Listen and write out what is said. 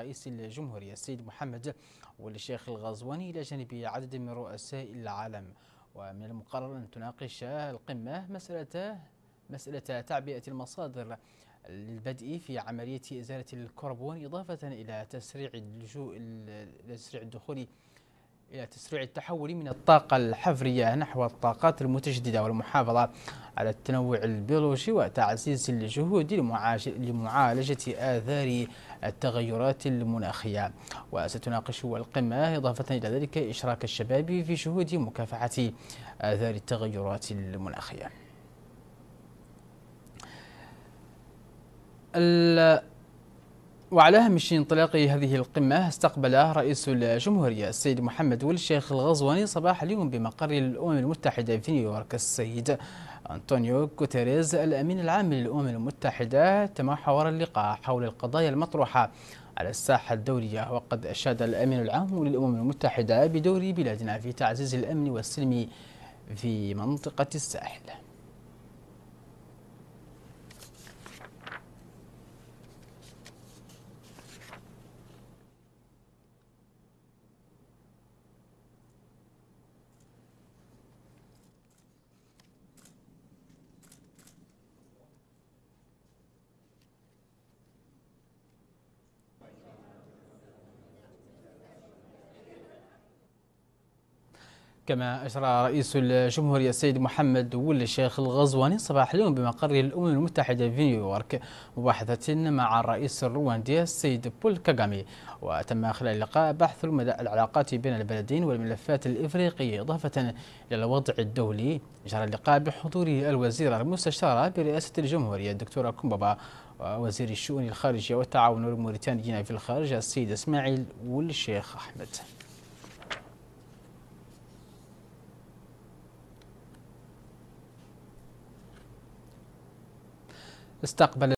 رئيس الجمهورية السيد محمد والشيخ الغزواني إلى جانب عدد من رؤساء العالم ومن المقرر أن تناقش القمة مسألة مسألة تعبئة المصادر للبدء في عملية إزالة الكربون إضافة إلى تسريع اللجوء تسريع الدخول إلى تسريع التحول من الطاقة الحفرية نحو الطاقات المتجددة والمحافظة على التنوع البيولوجي وتعزيز الجهود لمعالجة آثار التغيرات المناخية وستناقش القمة إضافة إلى ذلك إشراك الشباب في جهود مكافحة آثار التغيرات المناخية وعلى هامش انطلاق هذه القمة استقبل رئيس الجمهورية السيد محمد ولي الشيخ الغزواني صباح اليوم بمقر الأمم المتحدة في نيويورك السيد أنطونيو كوتيريز الأمين العام للأمم المتحدة تم حوار اللقاء حول القضايا المطروحة على الساحة الدولية وقد أشاد الأمين العام للأمم المتحدة بدور بلادنا في تعزيز الأمن والسلم في منطقة الساحل كما أجرى رئيس الجمهورية السيد محمد ول الشيخ الغزواني صباح اليوم بمقر الأمم المتحدة في نيويورك مباحثة مع الرئيس الرواندي السيد بول كاغامي وتم خلال اللقاء بحث مدى العلاقات بين البلدين والملفات الإفريقية إضافة إلى الوضع الدولي جرى اللقاء بحضور الوزيرة المستشارة برئاسة الجمهورية الدكتورة كومبابا وزير الشؤون الخارجية والتعاون الموريتانيين في الخارج السيد إسماعيل والشيخ أحمد استقبل